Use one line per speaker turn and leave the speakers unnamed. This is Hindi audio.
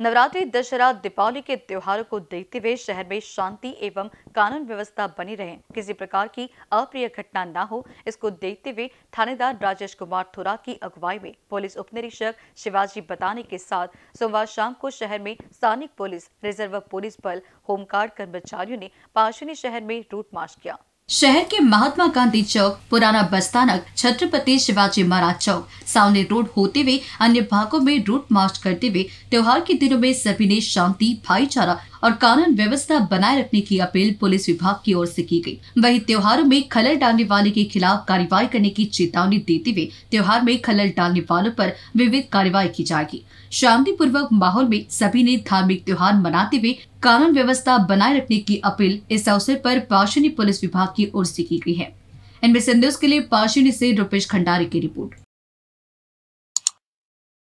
नवरात्रि दशहरा दीपावली के त्योहारों को देखते हुए शहर में शांति एवं कानून व्यवस्था बनी रहे किसी प्रकार की अप्रिय घटना न हो इसको देखते हुए थानेदार राजेश कुमार थोरात की अगुवाई में पुलिस उप निरीक्षक शिवाजी बताने के साथ सोमवार शाम को शहर में स्थानीय पुलिस रिजर्व पुलिस बल होमगार्ड कर्मचारियों ने पाशुनी शहर में रूट मार्च किया शहर के महात्मा गांधी चौक पुराना बस स्थानक छत्रपति शिवाजी महाराज चौक सामने रोड होते हुए अन्य भागों में रूट मार्च करते हुए त्योहार के दिनों में सभी ने शांति भाईचारा और कानून व्यवस्था बनाए रखने की अपील पुलिस विभाग की ओर से की गई वहीं त्योहारों में खलल डालने वाले के खिलाफ कार्रवाई करने की चेतावनी देते हुए त्योहार में खलल डालने वालों पर विविध कार्रवाई की जाएगी शांतिपूर्वक माहौल में सभी ने धार्मिक त्योहार मनाते हुए कानून व्यवस्था बनाए रखने की अपील इस अवसर पर पार्शिनी पुलिस विभाग की ओर से की गई है इनमें संदेश के लिए पार्शिनी से रूपेश खंडारी की रिपोर्ट